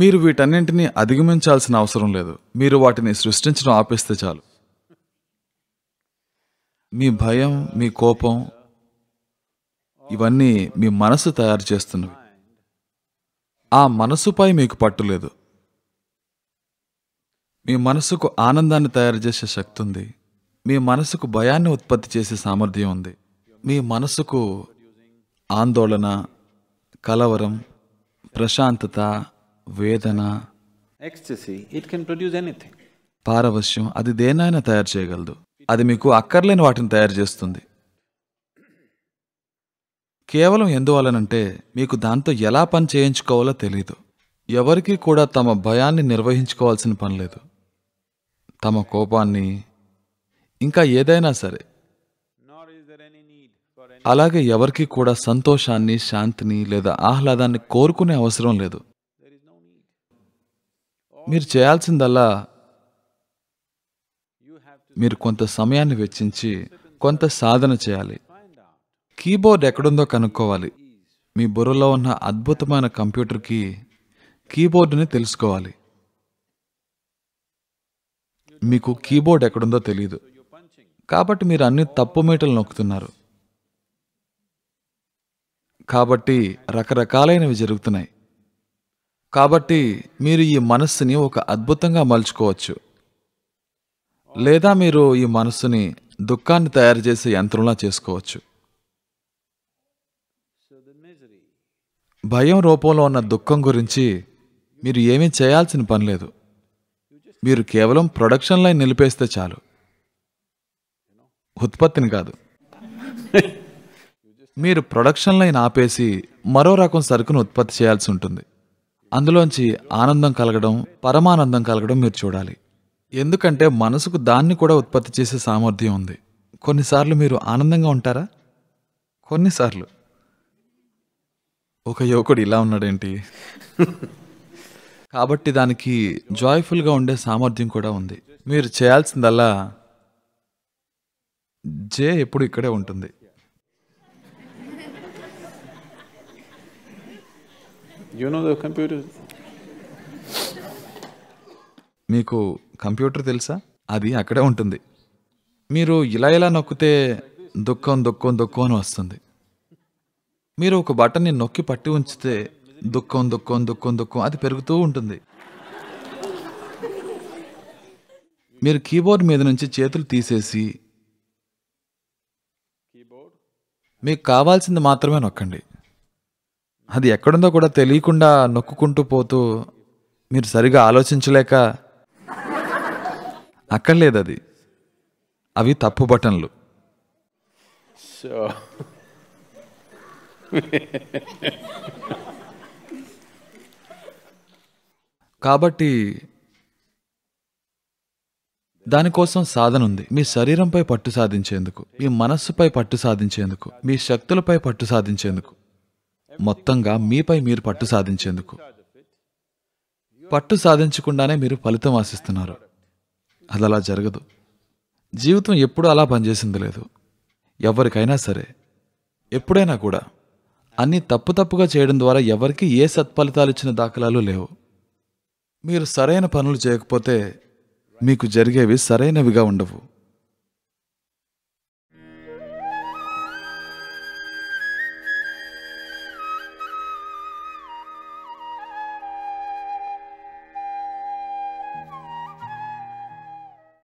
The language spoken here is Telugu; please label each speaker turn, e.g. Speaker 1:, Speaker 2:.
Speaker 1: మీరు వీటన్నింటినీ అధిగమించాల్సిన అవసరం లేదు మీరు వాటిని సృష్టించడం ఆపేస్తే చాలు మీ భయం మీ కోపం ఇవన్నీ మీ మనసు తయారు చేస్తున్నవి ఆ మనసుపై మీకు పట్టులేదు మీ మనసుకు ఆనందాన్ని తయారు చేసే శక్తి ఉంది మీ మనసుకు భయాన్ని ఉత్పత్తి చేసే సామర్థ్యం ఉంది మీ మనసుకు ఆందోళన కలవరం ప్రశాంతత వేదన ఎక్స్టసీ పారవశ్యం అది దేనైనా తయారు చేయగలదు అది మీకు అక్కర్లేని వాటిని తయారు చేస్తుంది కేవలం ఎందువలనంటే మీకు దాంతో ఎలా పని చేయించుకోవాలో తెలియదు ఎవరికీ కూడా తమ భయాన్ని నిర్వహించుకోవాల్సిన పని లేదు తమ కోపాన్ని ఇంకా ఏదైనా సరే అలాగే ఎవరికీ కూడా సంతోషాన్ని శాంతిని లేదా ఆహ్లాదాన్ని కోరుకునే అవసరం లేదు మీరు చేయాల్సిందల్లా మీరు కొంత సమయాన్ని వెచ్చించి కొంత సాధన చేయాలి కీబోర్డ్ ఎక్కడుందో కనుక్కోవాలి మీ బుర్రలో ఉన్న అద్భుతమైన కంప్యూటర్కి కీబోర్డుని తెలుసుకోవాలి మీకు కీబోర్డ్ ఎక్కడుందో తెలియదు కాబట్టి మీరు అన్ని తప్పు మీటలు నొక్కుతున్నారు కాబట్టి రకరకాలైనవి జరుగుతున్నాయి కాబట్టి మీరు ఈ మనస్సుని ఒక అద్భుతంగా మలుచుకోవచ్చు లేదా మీరు ఈ మనస్సుని దుఃఖాన్ని తయారు చేసే యంత్రంలా చేసుకోవచ్చు భయం రూపంలో ఉన్న దుఃఖం గురించి మీరు ఏమీ చేయాల్సిన పని లేదు మీరు కేవలం ప్రొడక్షన్ లైన్ నిలిపేస్తే చాలు ఉత్పత్తిని కాదు మీరు ప్రొడక్షన్ లైన్ ఆపేసి మరో రకం సరుకును ఉత్పత్తి చేయాల్సి ఉంటుంది అందులోంచి ఆనందం కలగడం పరమానందం కలగడం మీరు చూడాలి ఎందుకంటే మనసుకు దాన్ని కూడా ఉత్పత్తి చేసే సామర్థ్యం ఉంది కొన్నిసార్లు మీరు ఆనందంగా ఉంటారా కొన్నిసార్లు ఒక యువకుడు ఇలా ఉన్నాడేంటి కాబట్టి దానికి జాయ్ఫుల్గా ఉండే సామర్థ్యం కూడా ఉంది మీరు చేయాల్సిందల్లా జే ఎప్పుడు ఇక్కడే ఉంటుంది You know the computer? మీకు కంప్యూటర్ తెలుసా అది అక్కడే ఉంటుంది మీరు ఇలా ఇలా నొక్కితే దుఃఖం దుఃఖం దుఃఖం అని వస్తుంది మీరు ఒక బటన్ని నొక్కి పట్టి ఉంచితే దుఃఖం దుఃఖం దుఃఖం దుఃఖం అది పెరుగుతూ ఉంటుంది మీరు కీబోర్డ్ మీద నుంచి చేతులు తీసేసి మీకు కావాల్సింది మాత్రమే నొక్కండి అది ఎక్కడుందో కూడా తెలియకుండా నొక్కుకుంటూ పోతూ మీరు సరిగా ఆలోచించలేక అక్కర్లేదు అది అవి తప్పు బటన్లు సో కాబట్టి దానికోసం సాధన ఉంది మీ శరీరంపై పట్టు సాధించేందుకు మీ మనస్సుపై పట్టు సాధించేందుకు మీ శక్తులపై పట్టు సాధించేందుకు మొత్తంగా మీపై మీరు పట్టు సాధించేందుకు పట్టు సాధించకుండానే మీరు ఫలితం ఆశిస్తున్నారు అది అలా జరగదు జీవితం ఎప్పుడూ అలా పనిచేసింది లేదు ఎవరికైనా సరే ఎప్పుడైనా కూడా అన్నీ తప్పు తప్పుగా చేయడం ద్వారా ఎవరికి ఏ సత్ఫలితాలు ఇచ్చిన దాఖలాలు లేవు మీరు సరైన పనులు చేయకపోతే మీకు జరిగేవి సరైనవిగా ఉండవు